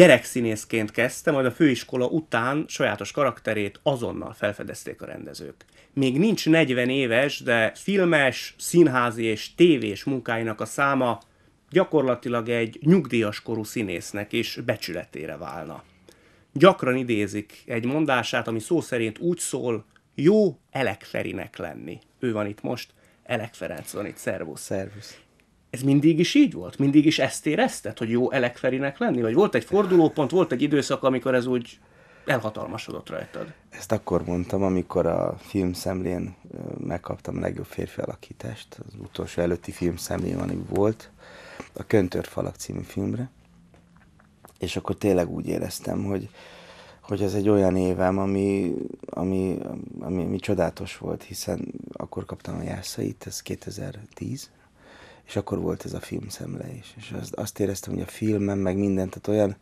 gyerekszínészként kezdte, majd a főiskola után sajátos karakterét azonnal felfedezték a rendezők. Még nincs 40 éves, de filmes, színházi és tévés munkáinak a száma gyakorlatilag egy nyugdíjas korú színésznek is becsületére válna. Gyakran idézik egy mondását, ami szó szerint úgy szól, jó elekferinek lenni. Ő van itt most, Elek Ferenc van itt, szervusz. Szervusz ez mindig is így volt? Mindig is ezt érezted, hogy jó elekferinek lenni? Vagy volt egy fordulópont, volt egy időszak, amikor ez úgy elhatalmasodott rajtad? Ezt akkor mondtam, amikor a szemlén megkaptam a legjobb férfi alakítást, az utolsó előtti szemlén, ami volt, a Köntörfalak című filmre, és akkor tényleg úgy éreztem, hogy, hogy ez egy olyan évem, ami, ami, ami, ami csodálatos volt, hiszen akkor kaptam a jászait, ez 2010, és akkor volt ez a szemle is. És azt, azt éreztem, hogy a filmem, meg mindent, tehát olyan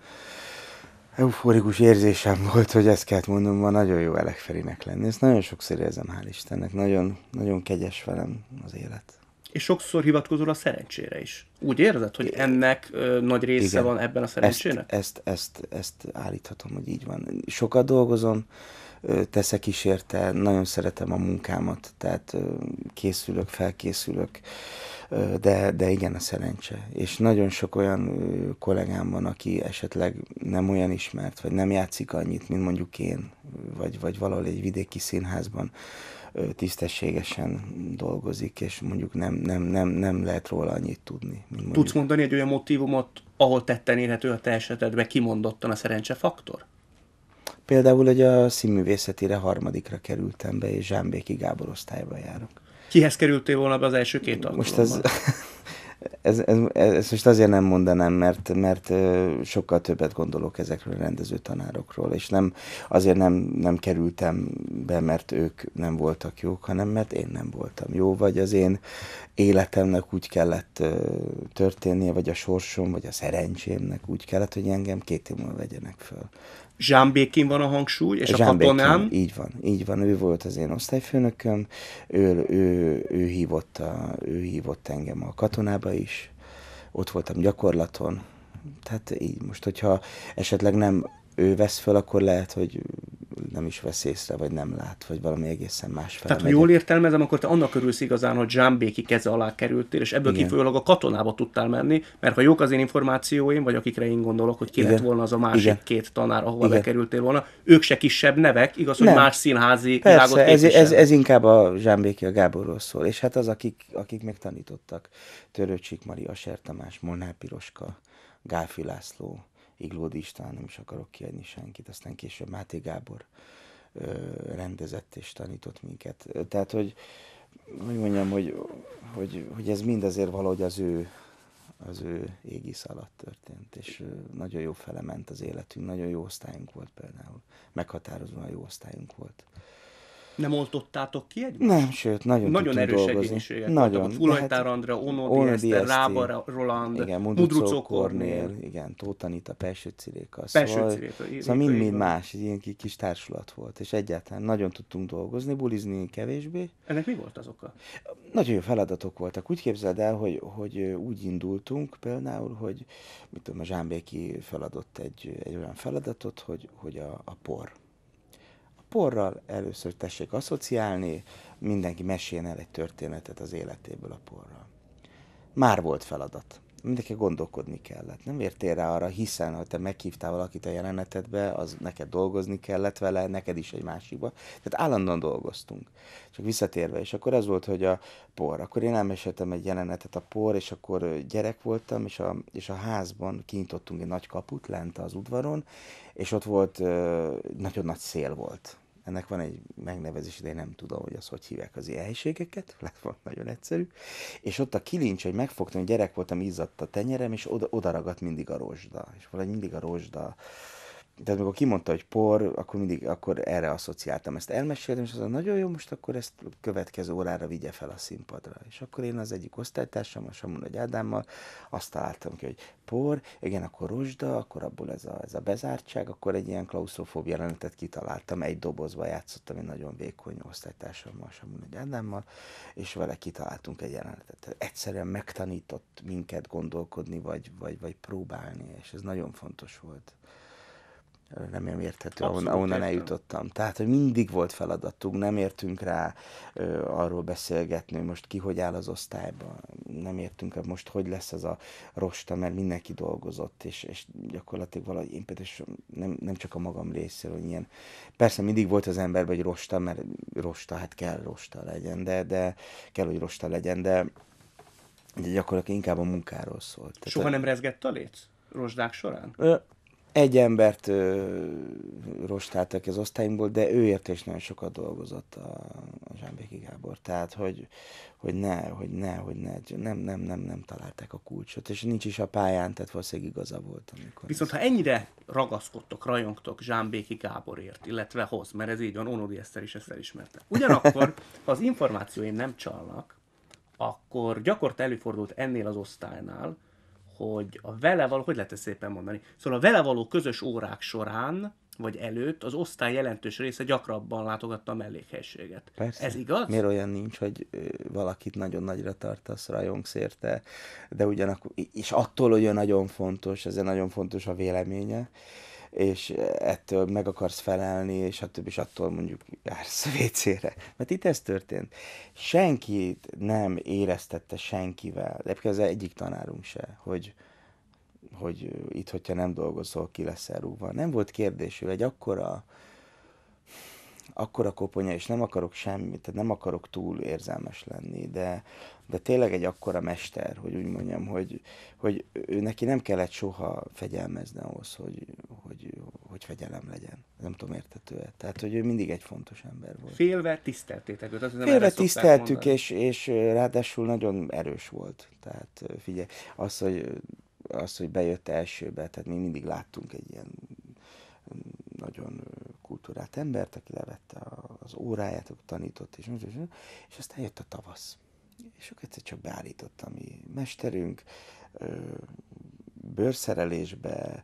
euforikus érzésem volt, hogy ezt kellett mondom, ma nagyon jó elekferinek lenni. Ezt nagyon sokszor érzem, hál' Istennek. Nagyon, nagyon kegyes velem az élet. És sokszor hivatkozol a szerencsére is. Úgy érzed, hogy ennek ö, nagy része Igen. van ebben a szerencsének? Ezt, ezt, ezt, ezt állíthatom, hogy így van. Sokat dolgozom, teszek is érte, nagyon szeretem a munkámat, tehát készülök, felkészülök, de, de igen a szerencse. És nagyon sok olyan kollégám van, aki esetleg nem olyan ismert, vagy nem játszik annyit, mint mondjuk én, vagy, vagy valahol egy vidéki színházban tisztességesen dolgozik, és mondjuk nem, nem, nem, nem lehet róla annyit tudni. Mint mondjuk. Tudsz mondani egy olyan motivumot, ahol tetten érhető a te esetedbe kimondottan a faktor. Például, hogy a színművészetire harmadikra kerültem be, és Zsámbéki Gábor osztályba járok. Kihez kerültél volna be az első két alkalommal? Most ez ez, ez, ez most azért nem mondanám, mert, mert sokkal többet gondolok ezekről a rendező tanárokról, és nem, azért nem, nem kerültem be, mert ők nem voltak jók, hanem mert én nem voltam jó, vagy az én életemnek úgy kellett történnie, vagy a sorsom, vagy a szerencsémnek úgy kellett, hogy engem két év múlva vegyenek föl. Zsámbékin van a hangsúly, és Zsámbékin, a katonám. Így van, így van, ő volt az én osztályfőnököm, ő, ő, ő, hívott, a, ő hívott engem a katonába, Amerikába is, ott voltam gyakorlaton. Tehát így most, hogyha esetleg nem ő vesz föl, akkor lehet, hogy nem is vesz észre, vagy nem lát, vagy valami egészen más Tehát, ha jól értelmezem, akkor te annak örülsz igazán, hogy Zsámbéki keze alá kerültél, és ebből kifolyólag a katonába tudtál menni, mert ha jók az én információim, vagy akikre én gondolok, hogy ki Igen. lett volna az a másik Igen. két tanár, ahova Igen. bekerültél volna, ők se kisebb nevek, igaz, nem. más színházi Persze, világot ez, ez, ez, inkább a Zsámbéki, a Gáborról szól, és hát az, akik, akik még tanítottak, Törőcsik Mari, Aser Tamás, Molnár Piroska, Gáfi László, Iglódi István, nem is akarok kiadni senkit, aztán később Máté Gábor rendezett és tanított minket. Tehát, hogy hogy mondjam, hogy, hogy, hogy ez mind azért valahogy az ő, az ő égisz alatt történt, és nagyon jó felement az életünk, nagyon jó osztályunk volt például, meghatározóan jó osztályunk volt. Nem oltottátok ki egymást? Nem, sőt, nagyon Nagyon erős dolgozni. egyéniségek nagyon. voltak. Fulajtár hát, Andrea, Ono Diester, Rába Roland, igen, Mudrucó Kornél, igen, Tóth Anita, Pelső Ciréka. Pelső Szóval, szóval mind-mind más, egy ilyen kis társulat volt, és egyáltalán nagyon tudtunk dolgozni, bulizni kevésbé. Ennek mi volt az oka? Nagyon jó feladatok voltak. Úgy képzeld el, hogy, hogy úgy indultunk például, hogy mit tudom, a Zsámbéki feladott egy, egy olyan feladatot, hogy, hogy a, a por porral először tessék asszociálni, mindenki meséljen el egy történetet az életéből a porral. Már volt feladat mindenki gondolkodni kellett. Nem értél rá arra, hiszen hogy te meghívtál valakit a jelenetedbe, az neked dolgozni kellett vele, neked is egy másikba. Tehát állandóan dolgoztunk. Csak visszatérve, és akkor az volt, hogy a por. Akkor én elmeséltem egy jelenetet a por, és akkor gyerek voltam, és a, és a házban kinyitottunk egy nagy kaput lent az udvaron, és ott volt, nagyon nagy szél volt ennek van egy megnevezés, de én nem tudom, hogy az hogy hívják az ilyen helységeket, lehet van nagyon egyszerű. És ott a kilincs, hogy megfogtam, hogy gyerek voltam, izzadt a tenyerem, és oda, oda ragadt mindig a rozsda. És valahogy mindig a rozsda tehát amikor kimondta, hogy por, akkor mindig akkor erre asszociáltam. Ezt elmeséltem, és az a nagyon jó, most akkor ezt következő órára vigye fel a színpadra. És akkor én az egyik osztálytársam, a Samu Nagy Ádámmal azt találtam ki, hogy por, igen, akkor rozsda, akkor abból ez a, ez a bezártság, akkor egy ilyen klaustrofób jelenetet kitaláltam, egy dobozba játszottam egy nagyon vékony osztálytársammal, Samu Nagy Ádámmal, és vele kitaláltunk egy jelenetet. Egyszerűen megtanított minket gondolkodni, vagy, vagy, vagy próbálni, és ez nagyon fontos volt nem érthető, Abszolút ahonnan értem. eljutottam. Tehát, hogy mindig volt feladatunk, nem értünk rá ö, arról beszélgetni, most ki hogy áll az osztályban, nem értünk rá most, hogy lesz ez a rosta, mert mindenki dolgozott, és, és gyakorlatilag valahogy én például nem, nem csak a magam részéről, hogy ilyen, persze mindig volt az emberben egy rosta, mert rosta, hát kell rosta legyen, de, de kell, hogy rosta legyen, de gyakorlatilag inkább a munkáról szólt. Soha Tehát, nem rezgett a léc? Rozsdák során? Ö, egy embert ö, rostáltak az osztályunkból, de ő érte is nagyon sokat dolgozott a, a Zsámbéki Gábor. Tehát, hogy, hogy ne, hogy ne, hogy ne, nem, nem, nem, nem találták a kulcsot, és nincs is a pályán, tehát valószínűleg igaza volt. Amikor Viszont ez... ha ennyire ragaszkodtok, rajongtok Zsámbéki Gáborért, illetve hoz, mert ez így van, Onodi Eszter is ezt elismerte. Ugyanakkor, ha az információim nem csalnak, akkor gyakorta előfordult ennél az osztálynál, hogy a vele való, hogy lehet ezt szépen mondani? Szóval a vele való közös órák során, vagy előtt az osztály jelentős része gyakrabban látogatta a mellékhelységet. Persze. Ez igaz? Miért olyan nincs, hogy valakit nagyon nagyra tartasz, rajongsz érte, de ugyanakkor, és attól, hogy ő nagyon fontos, ezért nagyon fontos a véleménye, és eh, ettől meg akarsz felelni, és attól is attól mondjuk jársz a vécére. Mert itt ez történt. Senkit nem éreztette senkivel, de egyébként az egyik tanárunk se, hogy, hogy itt, hogyha nem dolgozol, ki leszel rúgva. Nem volt kérdésű, egy akkora akkor a koponya, és nem akarok semmit, tehát nem akarok túl érzelmes lenni, de, de tényleg egy akkora mester, hogy úgy mondjam, hogy, hogy ő neki nem kellett soha fegyelmezni ahhoz, hogy, hogy, hogy fegyelem legyen. Nem tudom, értető -e. Tehát, hogy ő mindig egy fontos ember volt. Félve tiszteltétek őt? Azt Félve tiszteltük, és, és ráadásul nagyon erős volt. Tehát figyelj, az, hogy, az, hogy bejött elsőbe, tehát mi mindig láttunk egy ilyen mm, nagyon kultúrát embert, aki levette az óráját, aki tanított, és, és aztán jött a tavasz. És akkor egyszer csak beállított a mi mesterünk, bőrszerelésbe,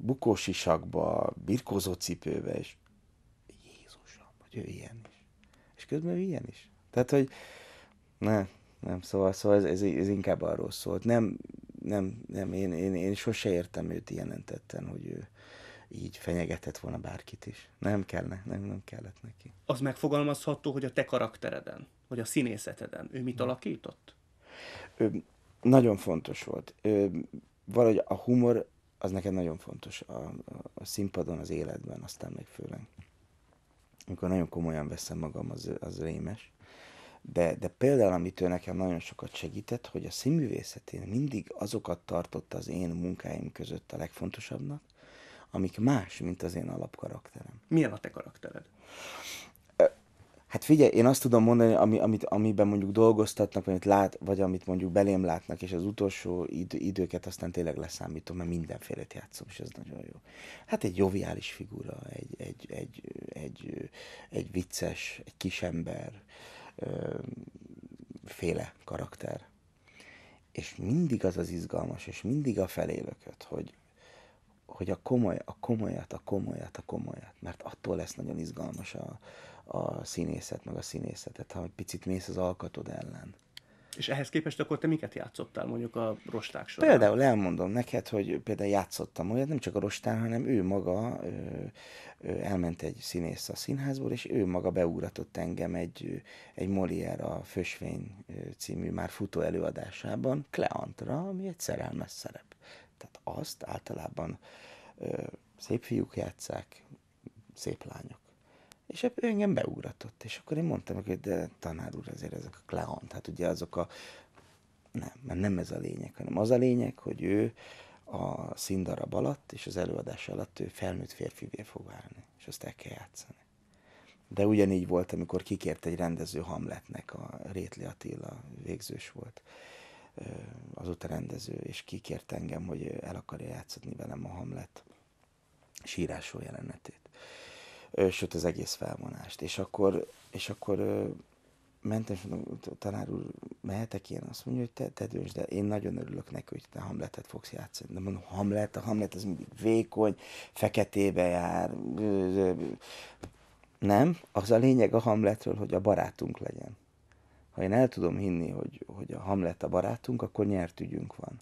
bukósisakba, birkózó cipőbe, és Jézusom, hogy ő ilyen is. És közben ő ilyen is. Tehát, hogy ne, nem, szóval, szóval ez, ez, ez inkább arról szólt. Nem, nem, nem, én, én, én sose értem őt ilyen hogy ő, így fenyegetett volna bárkit is. Nem kellene, nem, nem kellett neki. Az megfogalmazható, hogy a te karaktereden, vagy a színészeteden ő mit hm. alakított? Ö, nagyon fontos volt. Ö, valahogy a humor az nekem nagyon fontos a, a, a színpadon, az életben, aztán meg főleg. Amikor nagyon komolyan veszem magam, az, az rémes. De, de például, amit ő nekem nagyon sokat segített, hogy a színművészetén mindig azokat tartotta az én munkáim között a legfontosabbnak, amik más, mint az én alapkarakterem. Milyen a te karaktered? Hát figyelj, én azt tudom mondani, ami, amit, amiben mondjuk dolgoztatnak, vagy amit, lát, vagy amit mondjuk belém látnak, és az utolsó id- időket aztán tényleg leszámítom, mert mindenféle játszom, és ez nagyon jó. Hát egy joviális figura, egy, egy, egy, egy, egy vicces, egy ember, ö, féle karakter. És mindig az az izgalmas, és mindig a felélököt, hogy, hogy a, komoly, a komolyat, a komolyat, a komolyat, mert attól lesz nagyon izgalmas a, a színészet, meg a színészetet, ha egy picit mész az alkatod ellen. És ehhez képest akkor te miket játszottál mondjuk a rosták során? Például elmondom neked, hogy például játszottam olyat, nem csak a rostán, hanem ő maga ő, ő elment egy színész a színházból, és ő maga beúratott engem egy, egy Molière a Fösvény című már futó előadásában, Kleantra, ami egy szerelmes szerep. Tehát azt általában ö, szép fiúk játszák, szép lányok. És ebből engem beugratott, és akkor én mondtam hogy de tanár úr, azért ezek a clown, hát ugye azok a... Nem, mert nem ez a lényeg, hanem az a lényeg, hogy ő a színdarab alatt és az előadás alatt ő felnőtt férfivé fog válni, és azt el kell játszani. De ugyanígy volt, amikor kikért egy rendező Hamletnek, a Rétli Attila végzős volt azóta rendező, és kikért engem, hogy el akarja játszani velem a Hamlet sírásó jelenetét. Sőt, az egész felvonást. És akkor, és akkor mentem, és mondom, tanár úr, mehetek én? Azt mondja, hogy te, te dönts, de én nagyon örülök neki, hogy te Hamletet fogsz játszani. De mondom, Hamlet, a Hamlet az mindig vékony, feketébe jár. Nem, az a lényeg a Hamletről, hogy a barátunk legyen ha én el tudom hinni, hogy, hogy a Hamlet a barátunk, akkor nyert ügyünk van.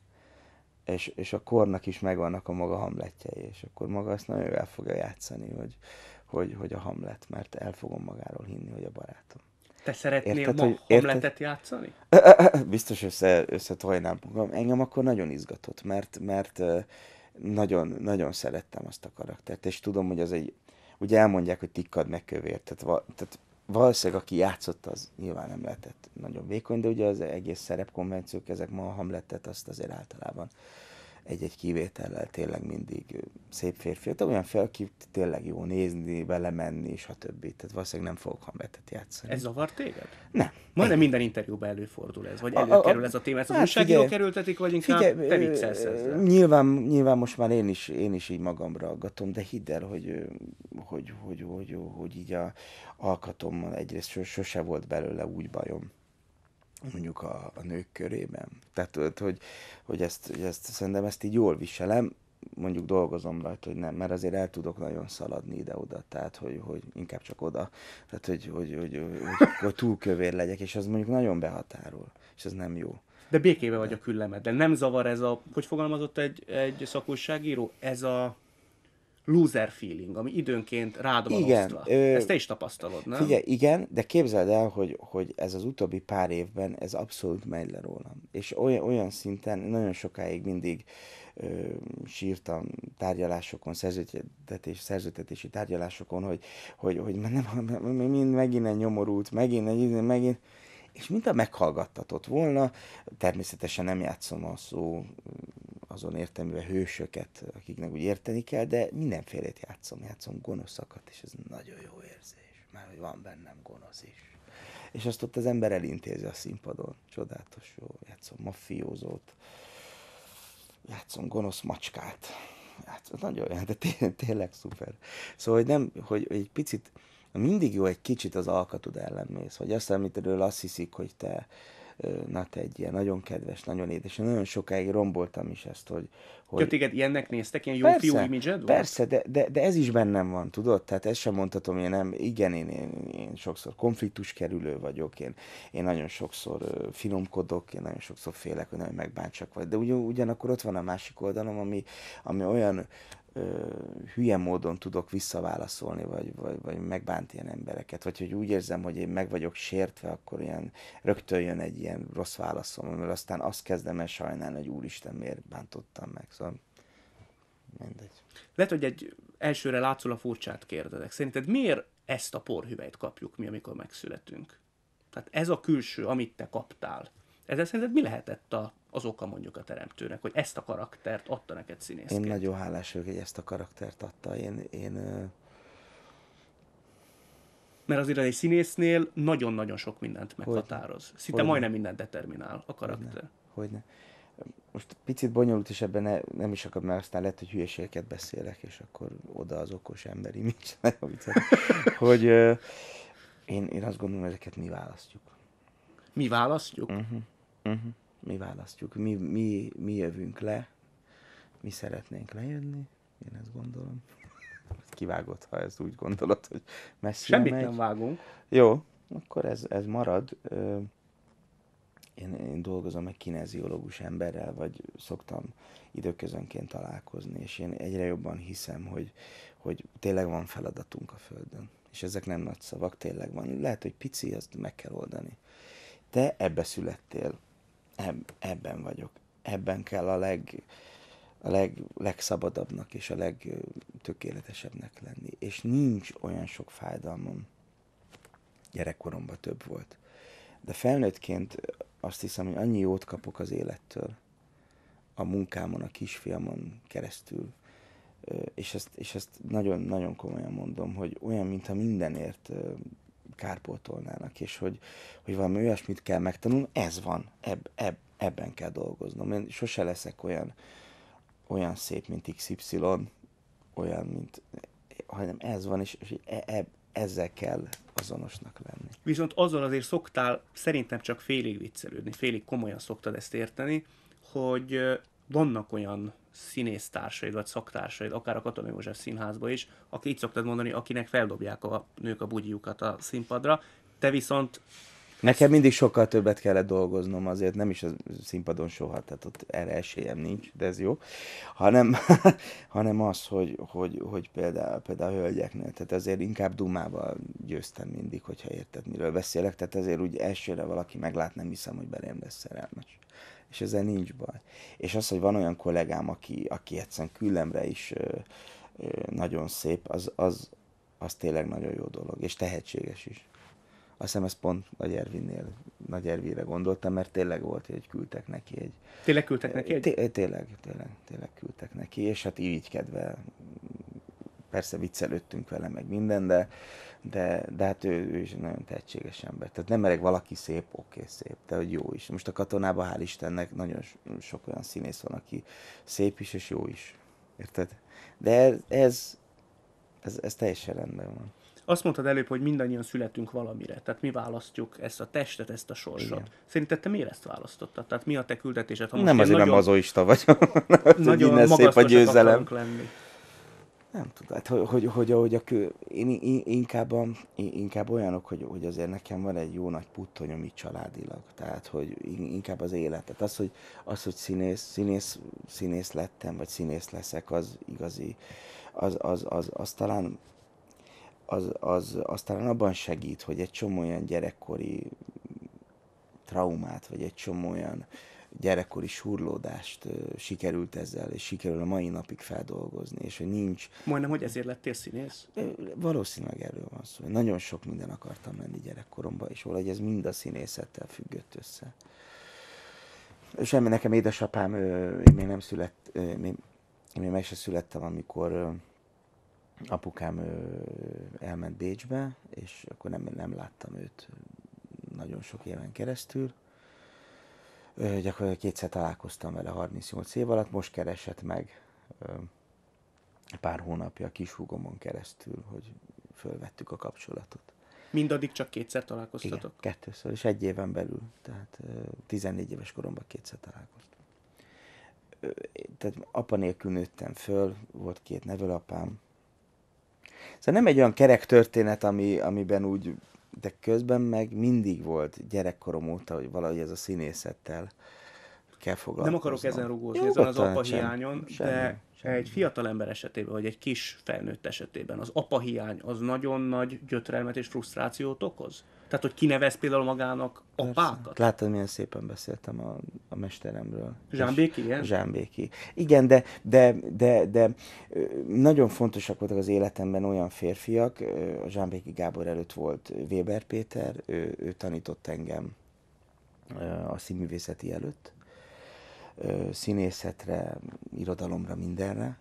És, és a kornak is megvannak a maga Hamletjei, és akkor maga azt nagyon el fogja játszani, hogy, hogy, hogy a Hamlet, mert el fogom magáról hinni, hogy a barátom. Te szeretnél érted, ma hogy, Hamletet érted? játszani? Biztos össze, összetojnám magam. Engem akkor nagyon izgatott, mert, mert nagyon, nagyon szerettem azt a karaktert, és tudom, hogy az egy, ugye elmondják, hogy tikkad meg kövér, tehát, tehát valószínűleg aki játszott, az nyilván nem lehetett nagyon vékony, de ugye az egész szerepkonvenciók, ezek ma a hamletet azt azért általában egy-egy kivétellel tényleg mindig szép férfi, de hát olyan fel, aki tényleg jó nézni, vele menni, többi. Tehát valószínűleg nem fogok hamletet játszani. Ez zavar téged? Nem. Majdnem minden interjúban előfordul ez, vagy előkerül ez a téma. Ezt az hát kerültetik, vagy inkább figyelj, te viccelsz ezzel? Nyilván, nyilván most már én is, én is így magamra aggatom, de hidd el, hogy, hogy, hogy, hogy, hogy, hogy így a alkatommal egyrészt sose volt belőle úgy bajom, mondjuk a, a nők körében. Tehát, hogy, hogy, ezt, hogy ezt, szerintem ezt így jól viselem, mondjuk dolgozom rajta, hogy nem, mert azért el tudok nagyon szaladni ide-oda, tehát hogy, hogy inkább csak oda, tehát hogy, hogy, hogy, hogy, hogy, hogy túl kövér legyek, és az mondjuk nagyon behatárol, és ez nem jó. De békében vagy a küllemed, de nem zavar ez a, hogy fogalmazott egy, egy szakosságíró, ez a loser feeling, ami időnként rád van igen, osztva. Ö, Ezt te is tapasztalod, nem? Figyelj, igen, de képzeld el, hogy, hogy ez az utóbbi pár évben ez abszolút megy le rólam. És olyan, olyan szinten nagyon sokáig mindig ö, sírtam tárgyalásokon, szerződtetés, szerződtetési tárgyalásokon, hogy, hogy, hogy nem, mind megint egy nyomorult, megint egy, izé, megint és mint a meghallgattatott volna, természetesen nem játszom a szó azon értelműen hősöket, akiknek úgy érteni kell, de mindenfélét játszom, játszom gonoszakat, és ez nagyon jó érzés, mert hogy van bennem gonosz is. És azt ott az ember elintézi a színpadon, csodálatos jó, játszom mafiózót, játszom gonosz macskát, játszom, nagyon jó, de tényleg, tényleg szuper. Szóval, hogy nem, hogy egy picit, mindig jó egy kicsit az alkatod ellenmész, vagy azt, amit erről azt hiszik, hogy te na te egy ilyen nagyon kedves, nagyon édes. Én nagyon sokáig romboltam is ezt, hogy... hogy... Ja, téged ilyennek néztek, ilyen jó persze, fiú image Persze, de, de, de, ez is bennem van, tudod? Tehát ezt sem mondhatom, én nem, igen, én, én, én sokszor konfliktus kerülő vagyok, én, én nagyon sokszor finomkodok, én nagyon sokszor félek, hogy nagyon megbántsak vagy. De ugyan, ugyanakkor ott van a másik oldalom, ami, ami olyan ö, hülye módon tudok visszaválaszolni, vagy, vagy, vagy megbánt ilyen embereket, vagy hogy úgy érzem, hogy én meg vagyok sértve, akkor ilyen rögtön jön egy ilyen rossz válaszom, mert aztán azt kezdem el sajnálni, hogy úristen, miért bántottam meg, szóval mindegy. Lehet, hogy egy elsőre a furcsát kérdezek. Szerinted miért ezt a porhüvelyt kapjuk mi, amikor megszületünk? Tehát ez a külső, amit te kaptál. ez szerinted mi lehetett a az oka mondjuk a teremtőnek, hogy ezt a karaktert adta neked színészként. Én nagyon hálás vagyok, hogy ezt a karaktert adta. Én, én mert azért egy színésznél nagyon-nagyon sok mindent meghatároz. Hogy, Szinte hogy majdnem ne. mindent determinál a karakter. Hogy ne. Most picit bonyolult, és ebben ne, nem is akarom, mert aztán lehet, hogy hülyeségeket beszélek, és akkor oda az okos emberi nincs. hogy euh, én, én azt gondolom, ezeket mi választjuk. Mi választjuk? Uh-huh. Uh-huh mi választjuk, mi, mi, mi jövünk le, mi szeretnénk lejönni, én ezt gondolom. Kivágott, ha ez úgy gondolod, hogy messze Semmit megy. nem vágunk. Jó, akkor ez, ez marad. Én, én dolgozom egy kineziológus emberrel, vagy szoktam időközönként találkozni, és én egyre jobban hiszem, hogy, hogy tényleg van feladatunk a Földön. És ezek nem nagy szavak, tényleg van. Lehet, hogy pici, azt meg kell oldani. Te ebbe születtél eb- ebben vagyok. Ebben kell a, leg, a leg, legszabadabbnak és a legtökéletesebbnek lenni. És nincs olyan sok fájdalmam. Gyerekkoromban több volt. De felnőttként azt hiszem, hogy annyi jót kapok az élettől, a munkámon, a kisfiamon keresztül, és ezt, és ezt nagyon-nagyon komolyan mondom, hogy olyan, mintha mindenért kárpótolnának, és hogy, hogy valami olyasmit kell megtanulni, ez van, eb, eb, ebben kell dolgoznom. Én sose leszek olyan, olyan szép, mint XY, olyan, mint, hanem ez van, és, és e, e, ezzel kell azonosnak lenni. Viszont azzal azért szoktál, szerintem csak félig viccelődni, félig komolyan szoktad ezt érteni, hogy vannak olyan színésztársaid vagy szaktársaid, akár a Katona József színházba is, aki így szoktad mondani, akinek feldobják a nők a bugyjukat a színpadra, te viszont Nekem mindig sokkal többet kellett dolgoznom, azért nem is a színpadon soha, tehát ott erre esélyem nincs, de ez jó, hanem, hanem az, hogy, hogy, hogy például, például a hölgyeknél, tehát azért inkább dumával győztem mindig, hogyha érted, miről beszélek, tehát azért úgy elsőre valaki meglát, nem hiszem, hogy belém lesz szerelmes és ezzel nincs baj. És az, hogy van olyan kollégám, aki, aki egyszerűen küllemre is ö, ö, nagyon szép, az, az, az tényleg nagyon jó dolog, és tehetséges is. Azt hiszem, ezt pont Nagy Ervinnél, Nagy Ervire gondoltam, mert tényleg volt, hogy küldtek neki egy... Tényleg küldtek neki egy? Tényleg, tényleg, tényleg küldtek neki, és hát így kedve persze viccelődtünk vele, meg minden, de, de, de hát ő, ő is nagyon tehetséges ember. Tehát nem mereg valaki szép, oké, okay, szép, de hogy jó is. Most a katonában, hál' Istennek, nagyon sok olyan színész van, aki szép is és jó is. Érted? De ez, ez, ez teljesen rendben van. Azt mondtad előbb, hogy mindannyian születünk valamire, tehát mi választjuk ezt a testet, ezt a sorsot. Igen. Szerinted te miért ezt választottad? Tehát mi a te küldetésed? Ha most nem azért, nagyon, mazoista vagyok. nagyon szép a győzelem. Lenni. Nem tudom, hát, hogy, hogy, hogy, hogy a kő, én, én, inkább, a, én, inkább olyanok, hogy, hogy azért nekem van egy jó nagy puttonyom így családilag. Tehát, hogy inkább az életet. Az, hogy, az, hogy színész, színész, színész lettem, vagy színész leszek, az igazi, az, az, az, az talán az, az, az talán abban segít, hogy egy csomó olyan gyerekkori traumát, vagy egy csomó olyan uh, gyerekkori surlódást sikerült ezzel, és sikerül a mai napig feldolgozni, és hogy nincs... Majdnem, hogy ezért lettél színész? Valószínűleg erről van szó. Nagyon sok minden akartam lenni gyerekkoromban, és valahogy ez mind a színészettel függött össze. Semmi, nekem édesapám, én még nem szület, én még meg születtem, amikor apukám elment Bécsbe, és akkor nem, nem láttam őt nagyon sok éven keresztül, gyakorlatilag kétszer találkoztam vele 38 év alatt, most keresett meg pár hónapja a kisúgomon keresztül, hogy fölvettük a kapcsolatot. Mindaddig csak kétszer találkoztatok? Igen, kettőször, és egy éven belül, tehát 14 éves koromban kétszer találkoztam. Tehát apa nélkül nőttem föl, volt két nevelapám. Szóval nem egy olyan kerek történet, ami, amiben úgy de közben meg mindig volt gyerekkorom óta, hogy valahogy ez a színészettel kell foglalkozni. Nem akarok ezen rugózni, ezen az apa hiányon, de egy fiatal ember esetében, vagy egy kis felnőtt esetében az apa hiány az nagyon nagy gyötrelmet és frusztrációt okoz? Tehát, hogy kinevez például magának apákat? Láttad, milyen szépen beszéltem a, a mesteremről. Zsámbéki, igen? Zsámbéki. Igen, de, de, de, de nagyon fontosak voltak az életemben olyan férfiak. A Zsámbéki Gábor előtt volt Weber Péter, ő, ő tanított engem a színművészeti előtt színészetre, irodalomra, mindenre,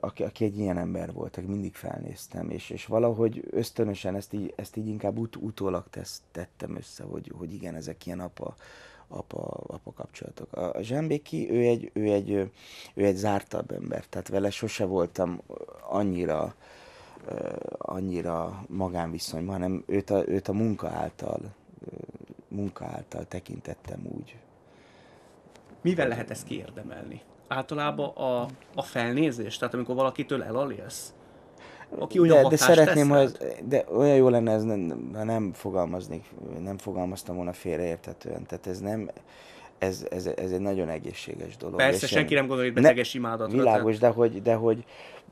aki, aki egy ilyen ember volt, aki mindig felnéztem, és, és valahogy ösztönösen ezt így, ezt így inkább ut, utólag tesz, tettem össze, hogy, hogy igen, ezek ilyen apa, apa, apa kapcsolatok. A Zsámbéki, ő egy, ő, egy, ő egy zártabb ember, tehát vele sose voltam annyira, annyira magánviszonyban, hanem őt a, őt a munka által munka által tekintettem úgy mivel lehet ezt kiérdemelni? Általában a, a felnézés, tehát amikor valakitől elalélsz, aki olyan de, de szeretném, ha ez, de olyan jó lenne, ez nem, nem fogalmazni, nem fogalmaztam volna félreérthetően. Tehát ez nem, ez, ez, ez egy nagyon egészséges dolog. Persze, és senki én, nem gondolja, hogy beteges ne, imádatra. Világos, de hogy, de hogy,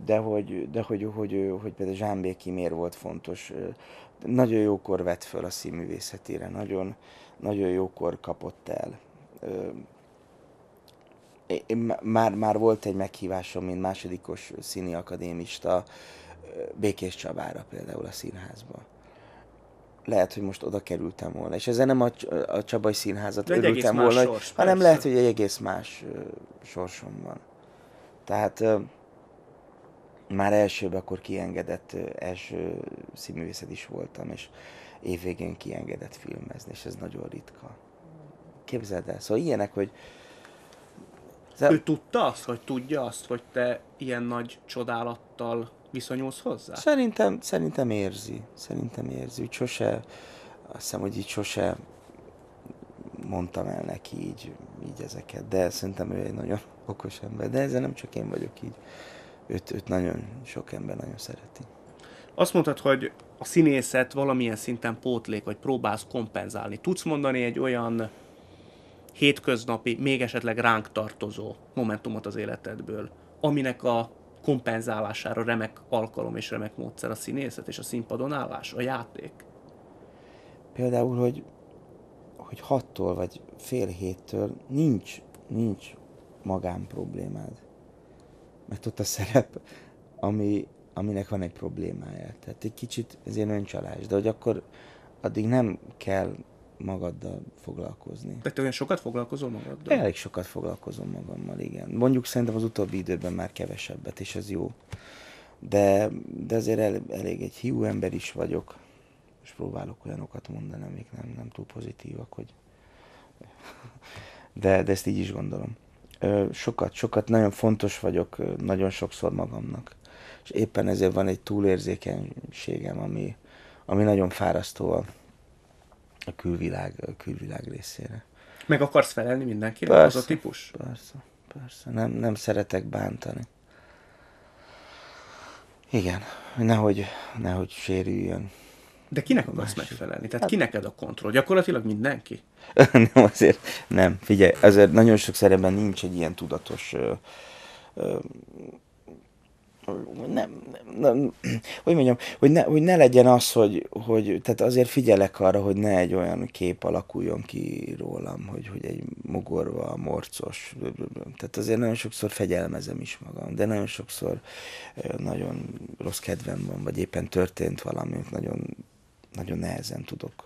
de hogy, de hogy, hogy, hogy, hogy például Zsámbéki miért volt fontos. Nagyon jókor vett föl a színművészetére, nagyon, nagyon jókor kapott el én már, már volt egy meghívásom, mint másodikos színi akadémista Békés Csabára például a színházba. Lehet, hogy most oda kerültem volna. És ezzel nem a, a Csabai Színházat De örültem volna, sors, hogy, hanem persze. lehet, hogy egy egész más sorsom van. Tehát már elsőben akkor kiengedett, első színművészet is voltam, és évvégén kiengedett filmezni, és ez nagyon ritka. Képzeld el. Szóval ilyenek, hogy, de... Ő tudta azt, hogy tudja azt, hogy te ilyen nagy csodálattal viszonyulsz hozzá? Szerintem, szerintem érzi. Szerintem érzi. Úgy sose, azt hiszem, hogy így sose mondtam el neki így, így ezeket, de szerintem ő egy nagyon okos ember, de ezzel nem csak én vagyok így. Őt, őt nagyon sok ember nagyon szereti. Azt mondtad, hogy a színészet valamilyen szinten pótlék, vagy próbálsz kompenzálni. Tudsz mondani egy olyan hétköznapi, még esetleg ránk tartozó momentumot az életedből, aminek a kompenzálására remek alkalom és remek módszer a színészet és a színpadon állás, a játék. Például, hogy, hogy hattól vagy fél héttől nincs, nincs magán problémád. Mert ott a szerep, ami, aminek van egy problémája. Tehát egy kicsit ez ilyen öncsalás, de hogy akkor addig nem kell magaddal foglalkozni. Tehát te olyan sokat foglalkozol magaddal? Elég sokat foglalkozom magammal, igen. Mondjuk szerintem az utóbbi időben már kevesebbet, és ez jó. De, de azért el, elég egy hiú ember is vagyok, és próbálok olyanokat mondani, amik nem, nem túl pozitívak, hogy... De, de ezt így is gondolom. Sokat, sokat, nagyon fontos vagyok, nagyon sokszor magamnak. És éppen ezért van egy túlérzékenységem, ami, ami nagyon fárasztó a a külvilág, a külvilág részére. Meg akarsz felelni mindenkinek? Persze, az a típus? Persze, persze. Nem, nem szeretek bántani. Igen, nehogy, nehogy sérüljön. De kinek akarsz megfelelni? Tehát hát... kineked a kontroll? Gyakorlatilag mindenki? nem, azért nem. Figyelj, azért nagyon sok szerepben nincs egy ilyen tudatos ö, ö, nem, nem, hogy mondjam, hogy ne, hogy ne legyen az, hogy, hogy, tehát azért figyelek arra, hogy ne egy olyan kép alakuljon ki rólam, hogy, hogy egy mogorva, morcos, tehát azért nagyon sokszor fegyelmezem is magam, de nagyon sokszor nagyon rossz kedvem van, vagy éppen történt valami, nagyon, nagyon nehezen tudok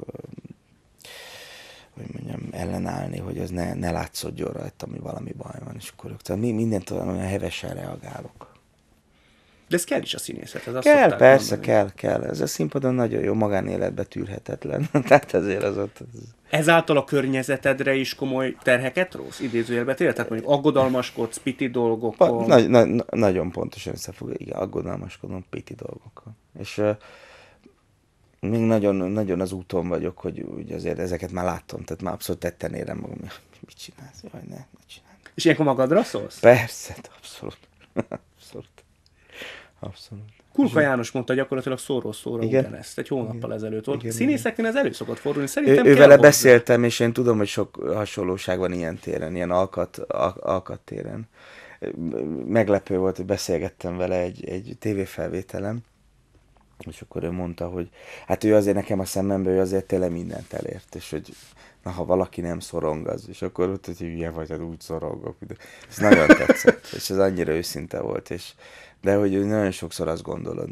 hogy mondjam, ellenállni, hogy az ne, ne látszódjon rajtam, hogy valami baj van, és akkor tehát mindent olyan hevesen reagálok. De ez kell is a színészet, ez azt Kell, persze, mondani. kell, kell. Ez a színpadon nagyon jó, magánéletbe tűrhetetlen. Tehát ezért az ott... Az... Ezáltal a környezetedre is komoly terheket rossz idézőjelbe tél? Tehát mondjuk aggodalmaskodsz, piti dolgokon? na, na, na, nagyon pontosan összefogja, igen, aggodalmaskodom piti dolgokon. És uh, még nagyon, nagyon az úton vagyok, hogy úgy azért ezeket már láttam, tehát már abszolút tetten érem magam, mit csinálsz, jaj, ne, mit csinálsz. És ilyenkor magadra szólsz? Persze, abszolút. Abszolút. Kulka János mondta gyakorlatilag szóról szóra Igen? ugyanezt, egy hónappal Igen. ezelőtt volt. Igen. Színészeknél ez elő szokott fordulni, szerintem Ő, vele beszéltem, és én tudom, hogy sok hasonlóság van ilyen téren, ilyen alkat, al- alkat téren. Meglepő volt, hogy beszélgettem vele egy, egy tévéfelvételem, és akkor ő mondta, hogy hát ő azért nekem a szememben, ő azért tényleg mindent elért, és hogy na, ha valaki nem szorong az, és akkor ott, hogy ilyen vagy, hát úgy szorongok. De ez nagyon tetszett, és ez annyira őszinte volt, és de hogy nagyon sokszor azt gondolod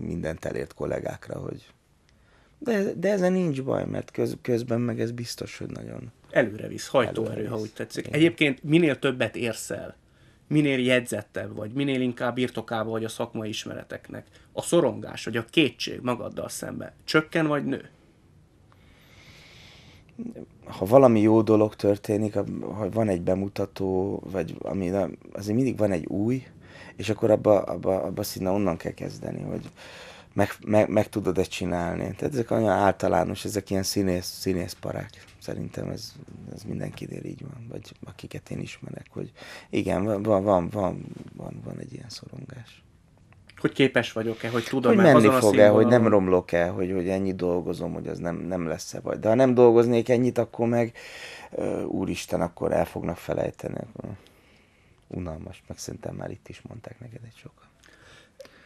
mindent elért kollégákra, hogy de, de ezen nincs baj, mert köz, közben meg ez biztos, hogy nagyon... Előre visz, hajtóerő, ha úgy tetszik. Igen. Egyébként minél többet érsz el, minél jegyzettebb vagy, minél inkább birtokába vagy a szakmai ismereteknek, a szorongás vagy a kétség magaddal szemben csökken vagy nő? Ha valami jó dolog történik, ha van egy bemutató, vagy ami nem, azért mindig van egy új, és akkor abba, abba, abba szinte onnan kell kezdeni, hogy meg, meg, meg tudod ezt csinálni. Tehát ezek olyan általános, ezek ilyen színész, színészparák. Szerintem ez, ez mindenkinél így van, vagy akiket én ismerek, hogy igen, van, van, van, van, van egy ilyen szorongás. Hogy képes vagyok-e, hogy tudom-e hogy menni fog-e, hogy nem romlok-e, hogy, hogy ennyit dolgozom, hogy az nem, nem lesz-e vagy. De ha nem dolgoznék ennyit, akkor meg úristen, akkor el fognak felejteni. Akkor unalmas, meg szerintem már itt is mondták neked egy sokan.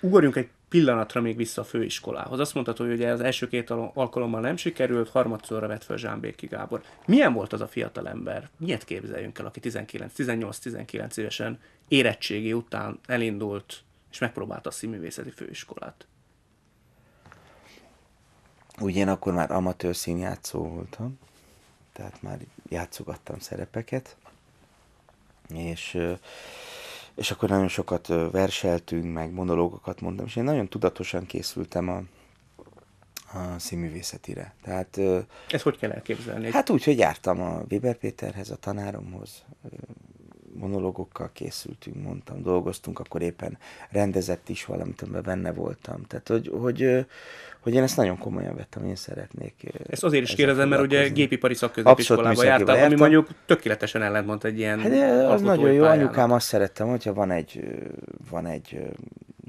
Ugorjunk egy pillanatra még vissza a főiskolához. Azt mondtad, hogy ugye az első két alkalommal nem sikerült, harmadszorra vett fel Zsámbéki Gábor. Milyen volt az a fiatalember? Miért képzeljünk el, aki 19-18-19 évesen érettségi után elindult és megpróbálta a színművészeti főiskolát? Ugye, én akkor már amatőr színjátszó voltam, tehát már játszogattam szerepeket és, és akkor nagyon sokat verseltünk, meg monológokat mondtam, és én nagyon tudatosan készültem a, a színművészetire. Tehát, Ezt hogy kell elképzelni? Hát úgy, hogy jártam a Weber Péterhez, a tanáromhoz, monológokkal készültünk, mondtam, dolgoztunk, akkor éppen rendezett is valamit, amiben benne voltam. Tehát, hogy, hogy, hogy én ezt nagyon komolyan vettem, én szeretnék. Ezt azért is kérdezem, mert ugye gépipari szakközépiskolába jártam, ami jártam. mondjuk tökéletesen ellentmond egy ilyen hát, az nagyon jó, pályának. anyukám azt szerettem, hogyha van egy, van egy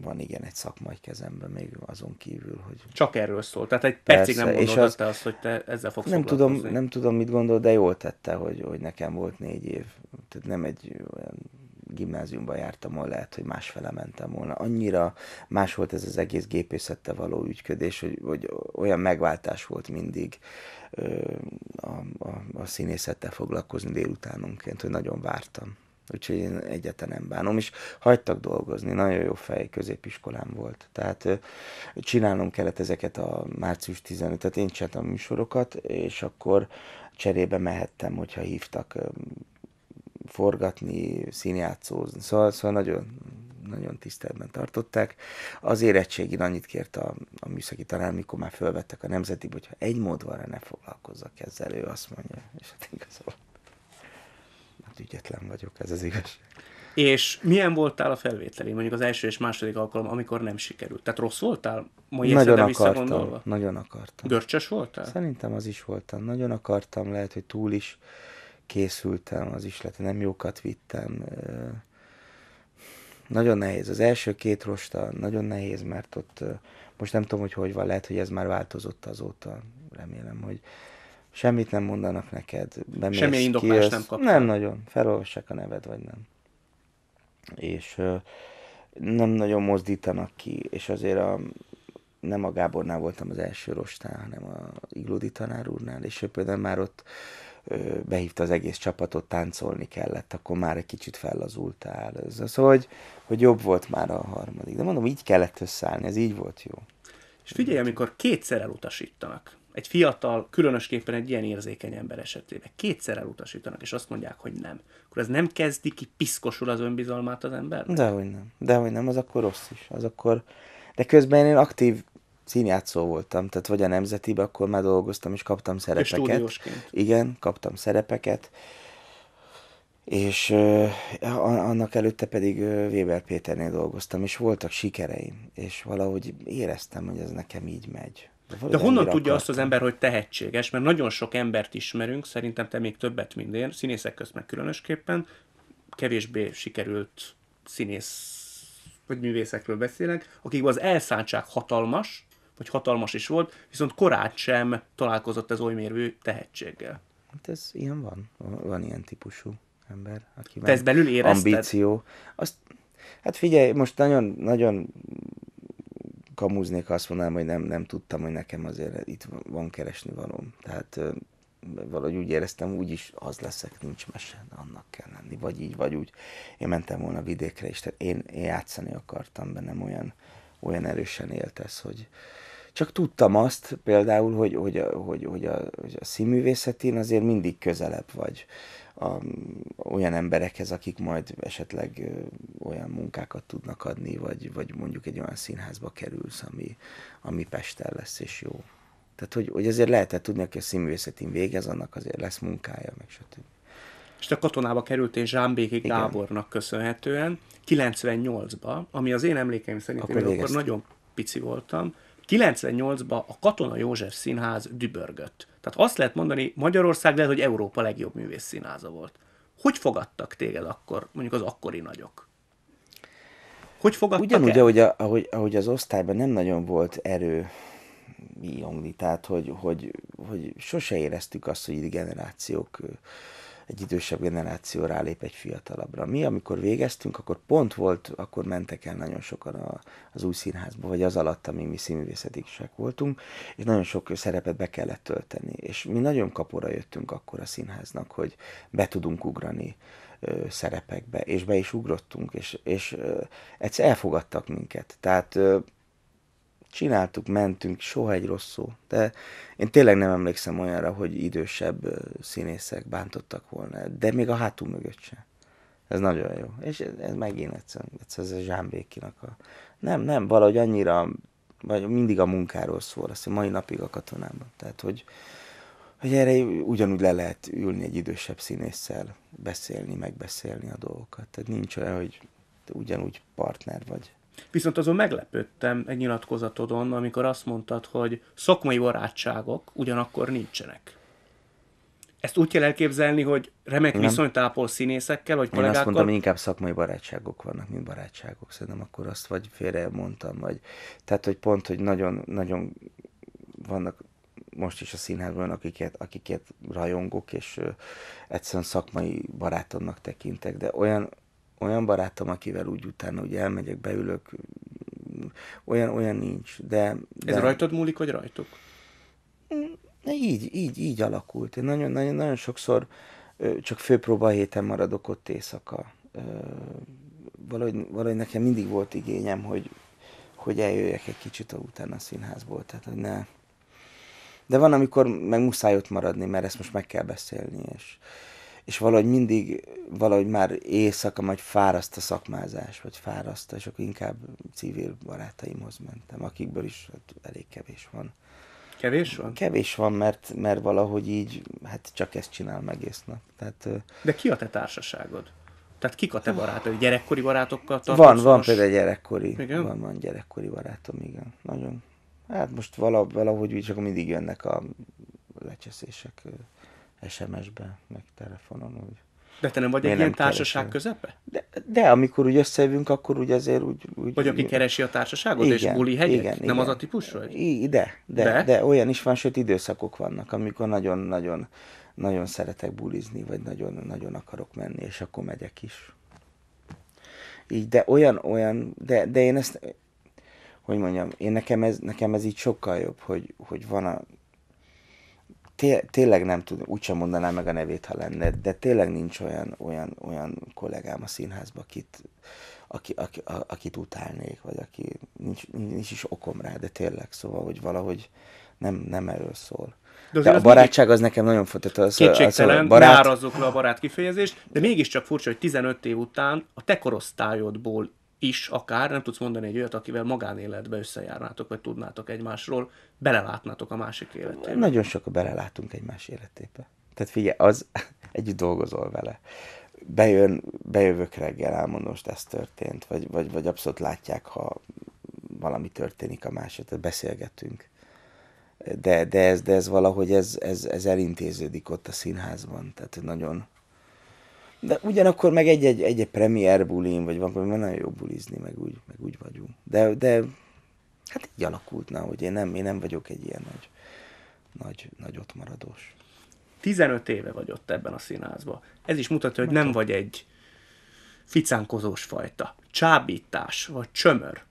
van igen egy szakmai kezemben még azon kívül, hogy... Csak erről szól, tehát egy percig nem gondoltad és az, te azt, hogy te ezzel fogsz nem tudom, nem tudom, mit gondol, de jól tette, hogy, hogy nekem volt négy év. Tehát nem egy olyan gimnáziumban jártam ahol lehet, hogy másfele mentem volna. Annyira más volt ez az egész gépészette való ügyködés, hogy, hogy olyan megváltás volt mindig a, a, a színészettel foglalkozni délutánunként, hogy nagyon vártam. Úgyhogy én egyetlen nem bánom, és hagytak dolgozni, nagyon jó fej, középiskolám volt. Tehát csinálnom kellett ezeket a március 15-et, én csináltam műsorokat, és akkor cserébe mehettem, hogyha hívtak forgatni, színjátszózni, szóval, szóval nagyon, nagyon tiszteletben tartották. Az érettségin annyit kért a, a műszaki tanár, mikor már fölvettek a nemzeti, hogyha egy mód van, ne foglalkozzak ezzel, ő azt mondja, és hát igazol. hát ügyetlen vagyok, ez az igazság. És milyen voltál a felvételi, mondjuk az első és második alkalom, amikor nem sikerült? Tehát rossz voltál? Mai nagyon akartam, nagyon akartam. Görcsös voltál? Szerintem az is voltam. Nagyon akartam, lehet, hogy túl is készültem az lehet, nem jókat vittem. Nagyon nehéz. Az első két rosta nagyon nehéz, mert ott most nem tudom, hogy hogy van, lehet, hogy ez már változott azóta. Remélem, hogy semmit nem mondanak neked. Bemész, Semmi indoklás nem kaptál. Nem nagyon. Felolvassák a neved, vagy nem. És nem nagyon mozdítanak ki, és azért a, nem a Gábornál voltam az első rostán, hanem a Iglódi tanár úrnál, és ő például már ott behívta az egész csapatot, táncolni kellett, akkor már egy kicsit fellazultál. szóval, hogy, hogy jobb volt már a harmadik. De mondom, így kellett összeállni, ez így volt jó. És figyelj, amikor kétszer elutasítanak, egy fiatal, különösképpen egy ilyen érzékeny ember esetében, kétszer elutasítanak, és azt mondják, hogy nem, akkor ez nem kezdi ki piszkosul az önbizalmát az ember? Dehogy nem, dehogy nem, az akkor rossz is, az akkor... De közben én aktív színjátszó voltam, tehát vagy a nemzetibe, akkor már dolgoztam, és kaptam szerepeket. És Igen, kaptam szerepeket. És uh, annak előtte pedig Weber Péternél dolgoztam, és voltak sikereim, és valahogy éreztem, hogy ez nekem így megy. De, De honnan tudja akartam. azt az ember, hogy tehetséges? Mert nagyon sok embert ismerünk, szerintem te még többet, mint én, színészek közt meg különösképpen, kevésbé sikerült színész vagy művészekről beszélek, akikben az elszántság hatalmas, vagy hatalmas is volt, viszont korát sem találkozott ez oly mérvű tehetséggel. Hát ez ilyen van, van ilyen típusú ember, aki Te ezt belül érezted? Ambíció. Azt, hát figyelj, most nagyon, nagyon kamúznék, ha azt mondanám, hogy nem, nem tudtam, hogy nekem azért itt van keresni valóm. Tehát valahogy úgy éreztem, úgy is az leszek, nincs mese, annak kell lenni, vagy így, vagy úgy. Én mentem volna vidékre, és tehát én, én játszani akartam, bennem olyan, olyan erősen élt ez, hogy, csak tudtam azt például, hogy, hogy, hogy, hogy, a, hogy a színművészetén azért mindig közelebb vagy a, um, olyan emberekhez, akik majd esetleg olyan munkákat tudnak adni, vagy, vagy mondjuk egy olyan színházba kerülsz, ami, ami Pestel lesz és jó. Tehát, hogy, hogy azért lehetett tudni, aki a színművészetén végez, annak azért lesz munkája, meg stb. És te katonába kerültél Zsámbéki Gábornak köszönhetően, 98-ba, ami az én emlékeim szerint, akkor, én akkor nagyon pici voltam, 98-ban a Katona József Színház dübörgött. Tehát azt lehet mondani, Magyarország lehet, hogy Európa legjobb művész színháza volt. Hogy fogadtak téged akkor, mondjuk az akkori nagyok? Hogy fogadtak Ugyanúgy, el? ahogy, a, ahogy, ahogy az osztályban nem nagyon volt erő mi tehát hogy, hogy, hogy sose éreztük azt, hogy itt generációk egy idősebb generáció rálép egy fiatalabbra. Mi, amikor végeztünk, akkor pont volt, akkor mentek el nagyon sokan a, az új színházba, vagy az alatt, amíg mi színművészetisek voltunk, és nagyon sok szerepet be kellett tölteni. És mi nagyon kapora jöttünk akkor a színháznak, hogy be tudunk ugrani ö, szerepekbe, és be is ugrottunk, és, és ö, egyszer elfogadtak minket. Tehát ö, Csináltuk, mentünk, soha egy rossz szó. De én tényleg nem emlékszem olyanra, hogy idősebb színészek bántottak volna, de még a hátul mögött sem. Ez nagyon jó. És ez, ez megint egyszerűen, egyszerűen ez a zsámbékinak a... Nem, nem, valahogy annyira, vagy mindig a munkáról szól, azt mai napig a katonában. Tehát, hogy, hogy erre ugyanúgy le lehet ülni egy idősebb színésszel, beszélni, megbeszélni a dolgokat. Tehát nincs olyan, hogy ugyanúgy partner vagy. Viszont azon meglepődtem egy nyilatkozatodon, amikor azt mondtad, hogy szakmai barátságok ugyanakkor nincsenek. Ezt úgy kell elképzelni, hogy remek nem. viszonyt ápol színészekkel, hogy kollégákkal? Én azt mondtam, hogy inkább szakmai barátságok vannak, mint barátságok. Szerintem akkor azt vagy félre mondtam, vagy... Tehát, hogy pont, hogy nagyon, nagyon vannak most is a színházban, akiket, akiket rajongok, és egyszerűen szakmai barátomnak tekintek, de olyan olyan barátom, akivel úgy utána ugye elmegyek, beülök, olyan, olyan nincs. De, de... Ez rajtad múlik, vagy rajtuk? Mm, így, így, így alakult. Én nagyon, nagyon, nagyon sokszor csak főpróba héten maradok ott éjszaka. Valahogy, valahogy nekem mindig volt igényem, hogy, hogy eljöjjek egy kicsit utána a színházból, tehát hogy ne. De van, amikor meg muszáj ott maradni, mert ezt most meg kell beszélni, és, és valahogy mindig, valahogy már éjszaka majd fáraszt a szakmázás, vagy fáraszt, és akkor inkább civil barátaimhoz mentem, akikből is hát, elég kevés van. Kevés van? Kevés van, mert, mert valahogy így, hát csak ezt meg egész nap. Tehát, De ki a te társaságod? Tehát kik a te barátod? Gyerekkori barátokkal tartasz? Van, van most? például gyerekkori. Igen? Van, van gyerekkori barátom, igen. Nagyon. Hát most valahogy, valahogy csak mindig jönnek a lecseszések. SMS-be, meg telefonon, úgy. De te nem vagy Én egy nem ilyen társaság keresem. közepe? De, de, amikor úgy összejövünk, akkor úgy azért úgy... úgy vagy aki keresi a társaságot, igen, és buli hegyek? Igen, nem igen. az a típus vagy? I, de, de, de, de, olyan is van, sőt időszakok vannak, amikor nagyon-nagyon nagyon szeretek bulizni, vagy nagyon-nagyon akarok menni, és akkor megyek is. Így, de olyan, olyan, de, de én ezt, hogy mondjam, én nekem ez, nekem ez így sokkal jobb, hogy, hogy van a té- tényleg nem tudom, úgysem mondanám meg a nevét, ha lenne, de tényleg nincs olyan, olyan, olyan kollégám a színházban, akit, aki, aki, a, akit utálnék, vagy aki nincs, nincs is okom rá, de tényleg, szóval, hogy valahogy nem, nem erről szól. De, de a barátság az nekem nagyon fontos. Az, kétségtelen, az, az barát... le a barát kifejezést, de mégiscsak furcsa, hogy 15 év után a te korosztályodból is akár, nem tudsz mondani egy olyat, akivel magánéletbe összejárnátok, vagy tudnátok egymásról, belelátnátok a másik életébe. Nagyon sok belelátunk egymás életébe. Tehát figyelj, az, együtt dolgozol vele. Bejön, bejövök reggel, elmondom, most ez történt, vagy, vagy, vagy abszolút látják, ha valami történik a másik, tehát beszélgetünk. De, de, ez, de ez valahogy ez, ez, ez elintéződik ott a színházban, tehát nagyon, de ugyanakkor meg egy-egy, egy-egy premier bulin, vagy van, mert nagyon jó bulizni, meg úgy, meg úgy vagyunk. De, de hát így alakult, na, hogy én nem, én nem vagyok egy ilyen nagy, nagy, nagy ott maradós. 15 éve vagy ott ebben a színházban. Ez is mutatja, hogy nem vagy egy ficánkozós fajta. Csábítás, vagy csömör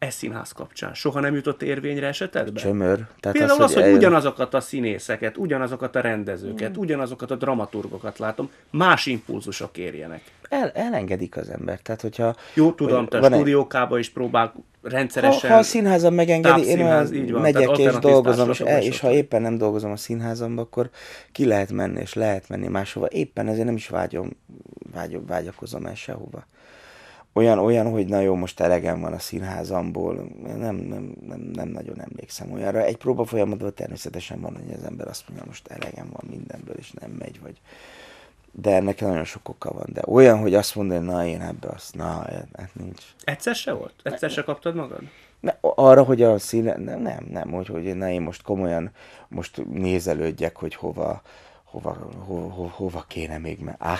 e színház kapcsán? Soha nem jutott érvényre esetedben? Csömör. Tehát Például az, az hogy, ugyanazokat a színészeket, ugyanazokat a rendezőket, mm. ugyanazokat a dramaturgokat látom, más impulzusok érjenek. El, elengedik az ember. Tehát, hogyha, Jó, tudom, hogy te stúdiókába is próbál rendszeresen. Ha, ha a színházam megengedi, én így van, megyek és dolgozom, és, el, és ha éppen nem dolgozom a színházamban, akkor ki lehet menni, és lehet menni máshova. Éppen ezért nem is vágyom, vágy, vágyakozom el sehova olyan, olyan, hogy na jó, most elegem van a színházamból, nem, nem, nem, nem nagyon emlékszem olyanra. Egy próba folyamatban természetesen van, hogy az ember azt mondja, most elegem van mindenből, és nem megy, vagy... De ennek nagyon sok oka van, de olyan, hogy azt mondani, na én ebbe azt, na, hát, hát nincs. Egyszer se volt? Egyszer se kaptad magad? Ne, arra, hogy a színe... Nem, nem, nem hogy, hogy na én most komolyan most nézelődjek, hogy hova, hova, hova, hova kéne még, mert áh,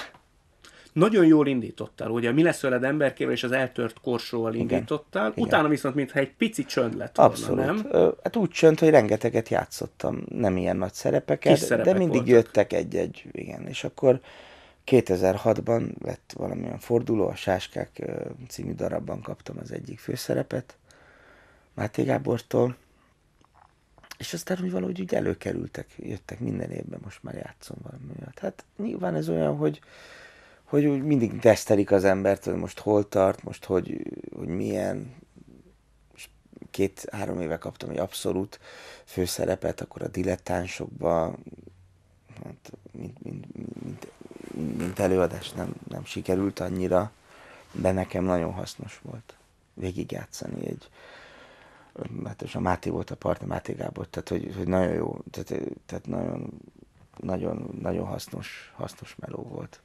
nagyon jól indítottál, ugye mi lesz veled emberkével és az eltört korsóval indítottál, igen. utána viszont mintha egy pici csönd lett volna, Abszolút. nem? Hát úgy csönd, hogy rengeteget játszottam, nem ilyen nagy szerepeket, Kis szerepek de mindig voltak. jöttek egy-egy, igen, és akkor 2006-ban lett valamilyen forduló, a Sáskák című darabban kaptam az egyik főszerepet Máté Gábortól, és aztán úgy valahogy úgy előkerültek, jöttek minden évben, most már játszom valami Hát nyilván ez olyan, hogy hogy úgy mindig tesztelik az embert, hogy most hol tart, most hogy, hogy milyen. Két-három éve kaptam egy abszolút főszerepet, akkor a dilettánsokban, hát, mint, mint, mint, mint előadás nem, nem sikerült annyira, de nekem nagyon hasznos volt végigjátszani egy, hát és a Máté volt a partner, Máté Gábor, tehát hogy, hogy nagyon jó, tehát, tehát nagyon, nagyon, nagyon hasznos, hasznos meló volt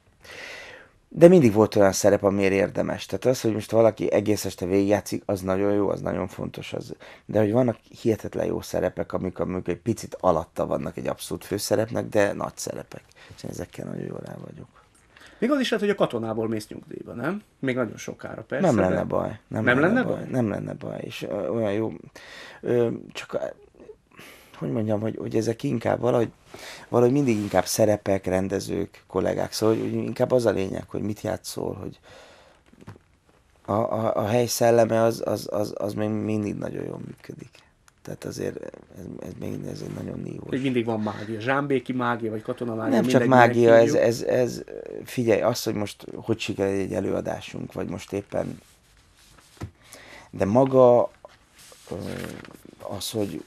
de mindig volt olyan szerep, amiért érdemes. Tehát az, hogy most valaki egész este végigjátszik, az nagyon jó, az nagyon fontos. Az. De hogy vannak hihetetlen jó szerepek, amik, amik egy picit alatta vannak egy abszolút főszerepnek, de nagy szerepek. És ezekkel nagyon jól el vagyok. Még az is lehet, hogy a katonából mész nyugdíjba, nem? Még nagyon sokára, persze. Nem lenne de... baj. Nem, nem lenne, lenne baj? baj? Nem lenne baj. És ö, olyan jó. Ö, csak hogy mondjam, hogy, hogy ezek inkább valahogy, valahogy mindig inkább szerepek, rendezők, kollégák, szóval hogy inkább az a lényeg, hogy mit játszol, hogy a, a, a hely szelleme az, az, az, az még mindig nagyon jól működik. Tehát azért ez, ez még ez egy nagyon nívós. Még mindig van mágia. Zsámbéki mágia, vagy katona mágia. Nem csak mágia, ez, ez, ez, figyelj, az, hogy most hogy sikerül egy előadásunk, vagy most éppen... De maga az, hogy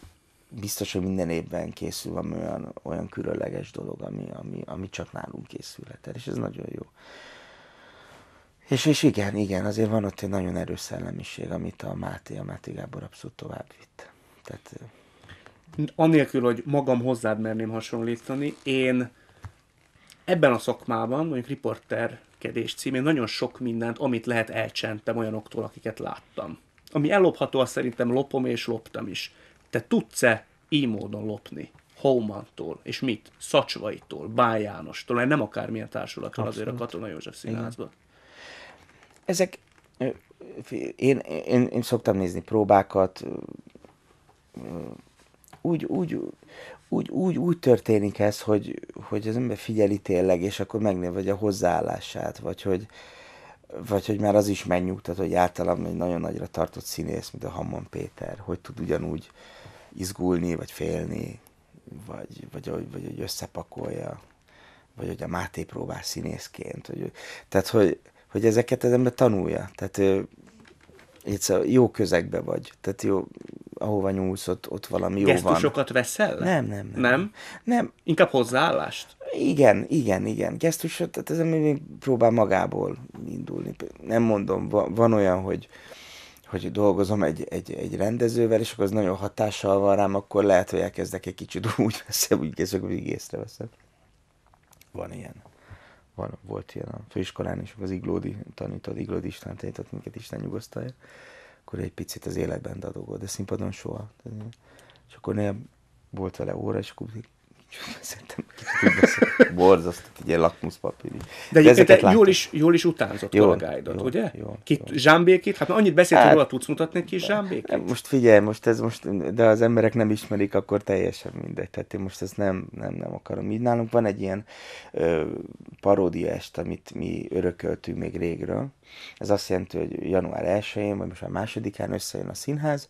biztos, hogy minden évben készül van olyan, olyan különleges dolog, ami, ami, ami csak nálunk készülhet el, és ez nagyon jó. És, és igen, igen, azért van ott egy nagyon erős szellemiség, amit a Máté, a Máté Gábor abszolút vitt. Tehát... Anélkül, hogy magam hozzád merném hasonlítani, én ebben a szakmában, mondjuk kedés címén nagyon sok mindent, amit lehet elcsentem olyanoktól, akiket láttam. Ami ellopható, azt szerintem lopom és loptam is te tudsz-e így módon lopni? Homantól, és mit? Szacsvaitól, Bájánostól, nem akármilyen társulattól azért a Katona József színházban. Ezek, én, én, én szoktam nézni próbákat, úgy, úgy, úgy, úgy, úgy történik ez, hogy, hogy az ember figyeli tényleg, és akkor megnéz, vagy a hozzáállását, vagy hogy, vagy hogy már az is megnyugtat, hogy általában egy nagyon nagyra tartott színész, mint a Hammond Péter, hogy tud ugyanúgy uh, izgulni, vagy félni, vagy, vagy, vagy, vagy hogy összepakolja, vagy hogy a Máté próbál színészként. Hogy, tehát, hogy, hogy ezeket az ember tanulja. Tehát egyszerűen szóval jó közegbe vagy. Tehát jó, ahova nyúlsz, ott, ott valami jó Gesztusokat veszel? Nem, nem, nem. Nem? Nem. Inkább hozzáállást? Igen, igen, igen. Gesztusot, tehát ez még próbál magából indulni. Nem mondom, van, van olyan, hogy, hogy dolgozom egy, egy, egy rendezővel, és akkor az nagyon hatással van rám, akkor lehet, hogy elkezdek egy kicsit úgy veszem, úgy kezdek, hogy észreveszem. Van ilyen. Van, volt ilyen a főiskolán is, az Iglódi tanított, Iglódi István tanított minket Isten nyugosztalja. Akkor egy picit az életben dadogó, de színpadon soha. És akkor néha volt vele óra, és akkor Szerintem borzasztó, egy ilyen lakmuszpapír. De egyébként te jól is, jól is utánzott jól, kollégáidat, jól, ugye? Jól, Kit, jól. Zsámbékét, hát annyit beszéltünk hát, róla, tudsz mutatni egy kis zsámbékét? Most figyelj, most ez most, de az emberek nem ismerik, akkor teljesen mindegy. Tehát én most ezt nem, nem, nem akarom. Mi nálunk van egy ilyen ö, paródia est, amit mi örököltünk még régről. Ez azt jelenti, hogy január 1-én, vagy most már másodikán összejön a színház,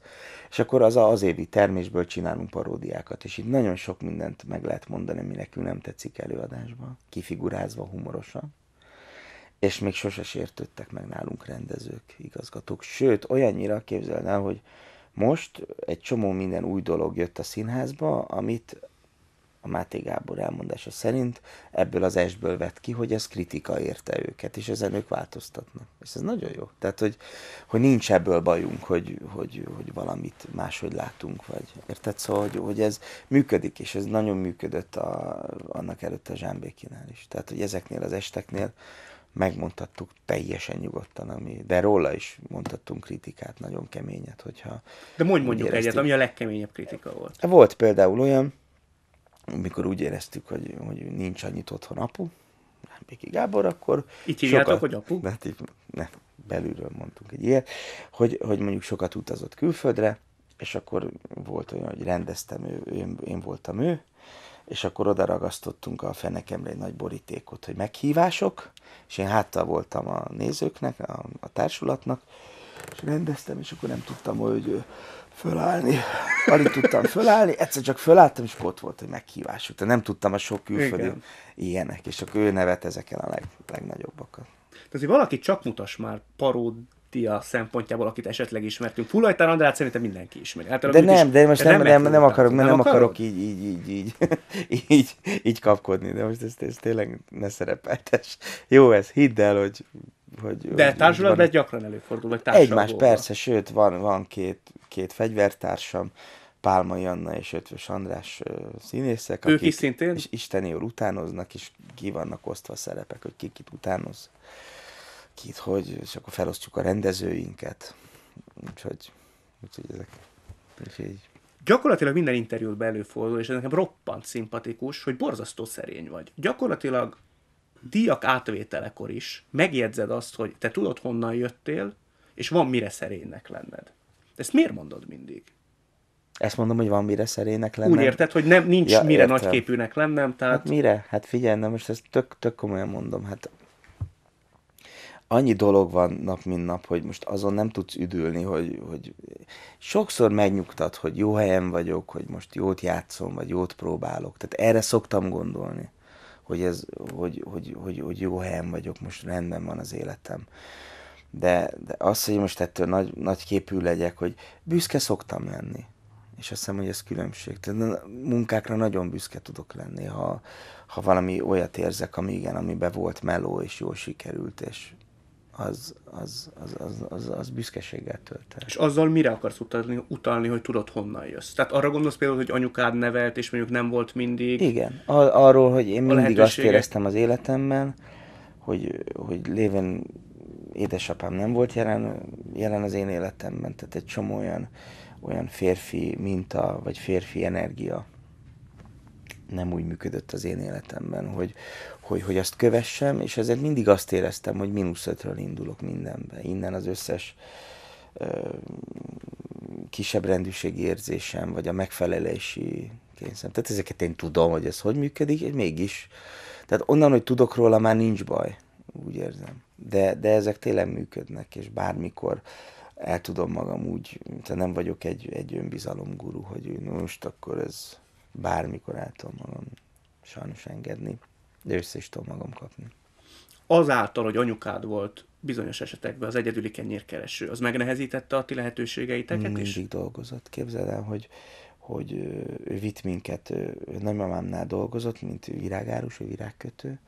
és akkor az az évi termésből csinálunk paródiákat, és itt nagyon sok mindent meg lehet mondani, ami nekünk nem tetszik előadásban, kifigurázva humorosan. És még sose sértődtek meg nálunk rendezők, igazgatók. Sőt, olyannyira képzelnál, hogy most egy csomó minden új dolog jött a színházba, amit a Máté Gábor elmondása szerint ebből az esből vett ki, hogy ez kritika érte őket, és ezen ők változtatnak. És ez nagyon jó. Tehát, hogy, hogy nincs ebből bajunk, hogy, hogy, hogy valamit máshogy látunk, vagy érted? Szóval, hogy, hogy ez működik, és ez nagyon működött a, annak előtt a Zsámbékinál is. Tehát, hogy ezeknél az esteknél megmondhattuk teljesen nyugodtan, ami, de róla is mondhattunk kritikát, nagyon keményet, hogyha... De mondj mondjuk éreztük. egyet, ami a legkeményebb kritika volt. Volt például olyan, amikor úgy éreztük, hogy, hogy nincs annyit otthon apu, nem Piki Gábor, akkor... Itt hívjátok, sokat, hogy apu? De, hát ne, belülről mondtunk egy ilyet, hogy, hogy mondjuk sokat utazott külföldre, és akkor volt olyan, hogy rendeztem, ő, én, én voltam ő, és akkor oda ragasztottunk a fenekemre egy nagy borítékot, hogy meghívások, és én háttal voltam a nézőknek, a, a társulatnak, és rendeztem, és akkor nem tudtam, hogy fölállni. Alig tudtam fölállni, egyszer csak fölálltam, és ott volt, hogy meghívás. Tehát nem tudtam a sok külföldi Igen. ilyenek, és csak ő nevet ezeken a leg, legnagyobbakat. Tehát hogy valaki csak mutas már paródia szempontjából, akit esetleg ismertünk. Fulajtán Andrát szerintem mindenki ismeri. Hát, de nem, is, de most de hát nem, nem, nem, akarok, nem, nem akarok így, így, így, így, így, így kapkodni, de most ez ez tényleg ne szerepeltes. Jó ez, hidd el, hogy hogy, De hogy társulatban ez gyakran előfordul, vagy társadalom. Egymás, volna. persze, sőt, van, van két, két fegyvertársam, Pálmai Anna és Ötvös András színészek, ők akik is szintén? És isteni jól utánoznak, és ki vannak osztva a szerepek, hogy ki kit utánoz, kit hogy, és akkor felosztjuk a rendezőinket. Úgyhogy, úgyhogy ezek úgyhogy gyakorlatilag minden interjút belőfordul, és ez nekem roppant szimpatikus, hogy borzasztó szerény vagy. Gyakorlatilag díjak átvételekor is megjegyzed azt, hogy te tudod honnan jöttél, és van mire szerénynek lenned. Ezt miért mondod mindig? Ezt mondom, hogy van mire szerének lennem. Úgy érted, hogy nem, nincs ja, mire nagyképűnek lennem, tehát... Hát mire? Hát figyelj, na most ezt tök, tök komolyan mondom, hát annyi dolog van nap, mint nap, hogy most azon nem tudsz üdülni, hogy, hogy sokszor megnyugtat, hogy jó helyen vagyok, hogy most jót játszom, vagy jót próbálok. Tehát erre szoktam gondolni hogy, ez, hogy, hogy, hogy, hogy jó helyen vagyok, most rendben van az életem. De, de az, hogy most ettől nagy, nagy képű legyek, hogy büszke szoktam lenni. És azt hiszem, hogy ez különbség. Tehát munkákra nagyon büszke tudok lenni, ha, ha valami olyat érzek, ami igen, amiben volt meló, és jól sikerült, és az, az, az, az, az, az büszkeséggel tölt el. És azzal mire akarsz utalni, utalni, hogy tudod honnan jössz? Tehát arra gondolsz például, hogy anyukád nevelt, és mondjuk nem volt mindig? Igen, Ar- arról, hogy én mindig azt éreztem az életemben, hogy, hogy lévén édesapám nem volt jelen, jelen az én életemben, tehát egy csomó olyan, olyan férfi minta, vagy férfi energia nem úgy működött az én életemben, hogy, hogy, hogy azt kövessem, és ezért mindig azt éreztem, hogy mínusz ötről indulok mindenbe. Innen az összes ö, kisebb rendűségi érzésem, vagy a megfelelési kényszerem. Tehát ezeket én tudom, hogy ez hogy működik, és mégis. Tehát onnan, hogy tudok róla, már nincs baj, úgy érzem. De, de ezek tényleg működnek, és bármikor el tudom magam úgy, tehát nem vagyok egy, egy önbizalom guru, hogy most akkor ez bármikor el tudom magam sajnos engedni de össze is tudom magam kapni. Azáltal, hogy anyukád volt bizonyos esetekben az egyedüli kenyérkereső, az megnehezítette a ti lehetőségeiteket Mindig is? Mindig dolgozott. Képzeld el, hogy, hogy ő vitt minket, nagymamámnál dolgozott, mint virágárus, ő virágkötő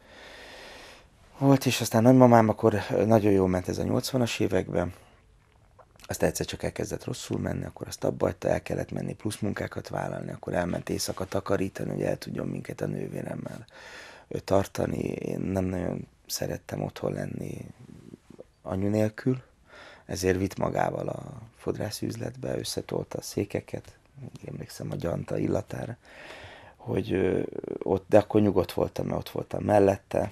volt, és aztán nagymamám akkor nagyon jól ment ez a 80-as években, aztán egyszer csak elkezdett rosszul menni, akkor azt abba hagyta, el kellett menni plusz munkákat vállalni, akkor elment éjszaka takarítani, hogy el tudjon minket a nővéremmel tartani. Én nem nagyon szerettem otthon lenni anyu nélkül, ezért vitt magával a fodrászüzletbe, összetolta a székeket, emlékszem a gyanta illatára, hogy ott, de akkor nyugodt voltam, mert ott voltam mellette.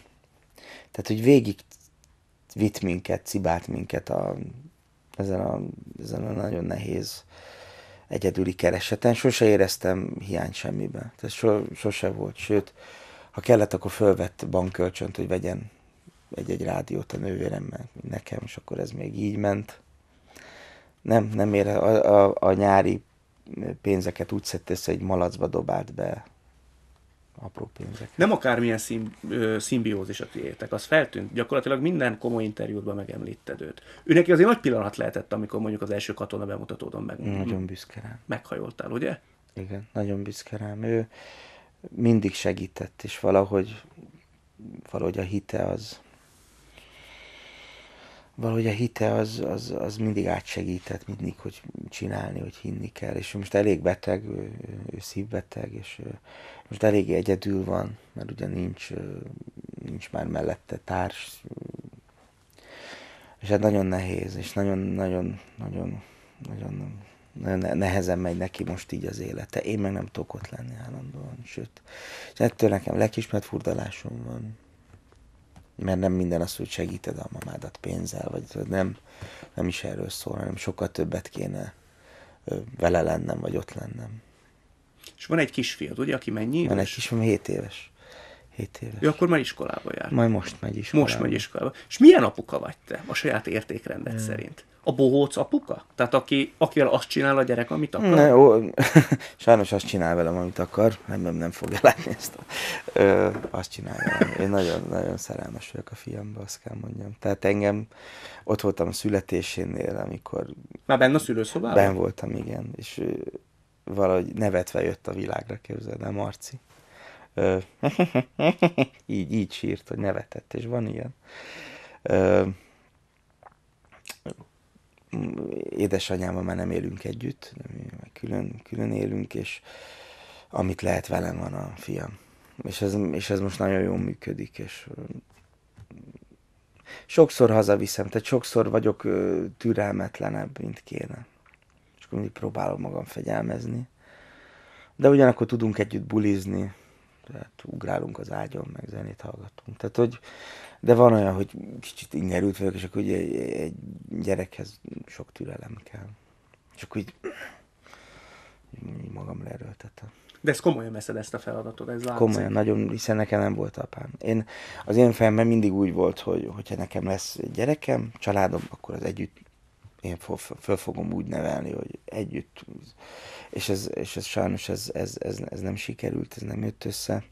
Tehát, hogy végig vitt minket, cibált minket a, ezen, a, ezen a nagyon nehéz egyedüli kereseten. Sose éreztem hiány semmiben. Tehát so, sose volt. Sőt, ha kellett, akkor fölvett bankkölcsönt, hogy vegyen egy-egy rádiót a nővéremmel, nekem, és akkor ez még így ment. Nem, nem ér, a, a, a nyári pénzeket úgy szedte össze, egy malacba dobált be apró pénzek. Nem akármilyen szim, ö, szimbiózis a tiétek, az feltűnt. Gyakorlatilag minden komoly interjúban megemlítted őt. Ő neki azért nagy pillanat lehetett, amikor mondjuk az első katona bemutatódon meg. Nagyon büszke rám. Meghajoltál, ugye? Igen, nagyon büszke rám. Ő, mindig segített, és valahogy, valahogy a hite az, valahogy a hite az, az, az mindig átsegített, mindig, hogy csinálni, hogy hinni kell. És most elég beteg, ő, ő szívbeteg, és most elég egyedül van, mert ugye nincs, nincs már mellette társ. És ez hát nagyon nehéz, és nagyon, nagyon, nagyon, nagyon nehezen megy neki most így az élete. Én meg nem tudok ott lenni állandóan, sőt. És ettől nekem lelkismert furdalásom van. Mert nem minden az, hogy segíted a mamádat pénzzel, vagy nem, nem is erről szól, hanem sokkal többet kéne vele lennem, vagy ott lennem. És van egy kisfiad, ugye, aki mennyi Van egy kisfiam, 7 éves. 7 éves. Ő akkor már iskolába jár. Majd most megy iskolába. Most megy iskolába. És milyen apuka vagy te a saját értékrendet hmm. szerint? a bohóc apuka? Tehát aki, akivel azt csinál a gyerek, amit akar? Ne, ó, sajnos azt csinál velem, amit akar. Nem, nem, nem fogja látni ezt. A, ö, azt csinálja. Én nagyon, nagyon szerelmes vagyok a fiamba, azt kell mondjam. Tehát engem ott voltam a születésénél, amikor... Már benne a szülőszobában? Ben voltam, igen. És valahogy nevetve jött a világra, képzeld el, Marci. Ö, így, így sírt, hogy nevetett, és van ilyen. Ö, édesanyámmal már nem élünk együtt, külön, külön élünk, és amit lehet velem van a fiam. És ez, és ez most nagyon jól működik, és sokszor hazaviszem, tehát sokszor vagyok türelmetlenebb, mint kéne. És akkor mindig próbálom magam fegyelmezni. De ugyanakkor tudunk együtt bulizni, tehát ugrálunk az ágyon, meg zenét hallgatunk. Tehát, hogy de van olyan, hogy kicsit ingerült vagyok, és akkor ugye egy gyerekhez sok türelem kell. Csak úgy magam erőltetem. De ez komolyan veszed ezt a feladatot, ez látszik. Komolyan, nagyon, hiszen nekem nem volt apám. Én, az én fejemben mindig úgy volt, hogy hogyha nekem lesz gyerekem, családom, akkor az együtt én föl fogom úgy nevelni, hogy együtt. És ez, és ez sajnos ez, ez, ez, ez nem sikerült, ez nem jött össze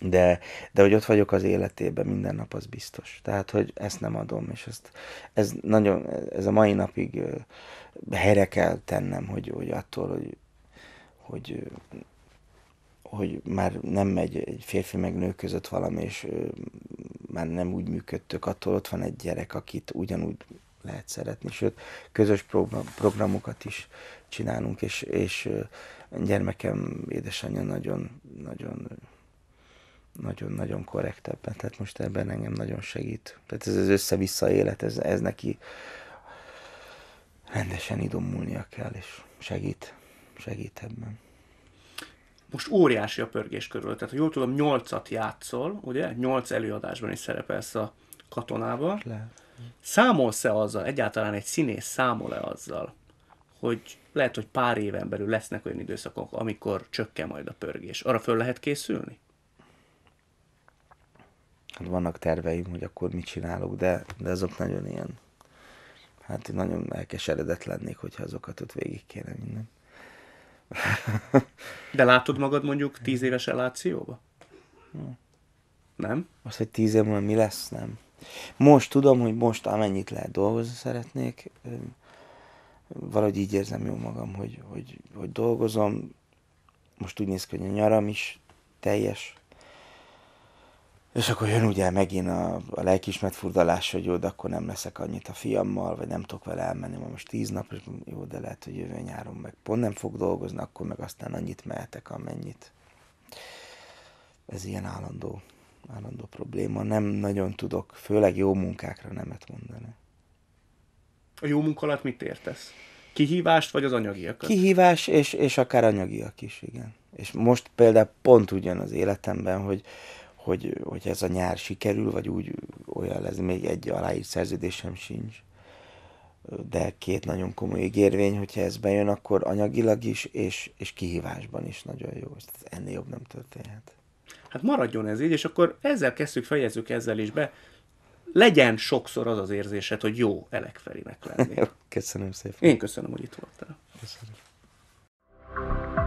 de, de hogy ott vagyok az életében minden nap, az biztos. Tehát, hogy ezt nem adom, és ezt, ez, nagyon, ez a mai napig helyre kell tennem, hogy, hogy attól, hogy, hogy hogy már nem megy egy férfi meg nő között valami, és már nem úgy működtök, attól ott van egy gyerek, akit ugyanúgy lehet szeretni, sőt, közös programokat is csinálunk, és, és gyermekem édesanyja nagyon, nagyon nagyon-nagyon korrekt ebben, tehát most ebben engem nagyon segít. Tehát ez az össze-vissza élet, ez, ez neki rendesen idomulnia kell, és segít, segít ebben. Most óriási a pörgés körül, tehát ha jól tudom, nyolcat játszol, ugye? Nyolc előadásban is szerepelsz a katonában. Le. Számolsz-e azzal, egyáltalán egy színész számol-e azzal, hogy lehet, hogy pár éven belül lesznek olyan időszakok, amikor csökken majd a pörgés. Arra föl lehet készülni? hát vannak terveim, hogy akkor mit csinálok, de, de azok nagyon ilyen, hát nagyon elkeseredett lennék, hogyha azokat ott végig kéne minden. De látod magad mondjuk tíz éves elációba? Hm. Nem. Azt, hogy tíz év múlva mi lesz, nem. Most tudom, hogy most amennyit lehet dolgozni szeretnék. Valahogy így érzem jó magam, hogy, hogy, hogy dolgozom. Most úgy néz ki, hogy a nyaram is teljes és akkor jön ugye megint a, a lelkismert furdalás, hogy jó, de akkor nem leszek annyit a fiammal, vagy nem tudok vele elmenni, ma most tíz nap, és jó, de lehet, hogy jövő nyáron meg pont nem fog dolgozni, akkor meg aztán annyit mehetek, amennyit. Ez ilyen állandó, állandó probléma. Nem nagyon tudok, főleg jó munkákra nemet mondani. A jó munka alatt mit értesz? Kihívást, vagy az anyagiakat? Kihívás, és, és akár anyagiak is, igen. És most például pont ugyanaz életemben, hogy hogy, hogy ez a nyár sikerül, vagy úgy olyan lesz, még egy aláírt szerződésem sincs. De két nagyon komoly ígérvény, hogyha ez bejön, akkor anyagilag is, és, és kihívásban is nagyon jó. ez ennél jobb nem történhet. Hát maradjon ez így, és akkor ezzel kezdjük, fejezzük ezzel is be. Legyen sokszor az az érzésed, hogy jó elekferinek lenni. köszönöm szépen. Én köszönöm, hogy itt voltál. Köszönöm.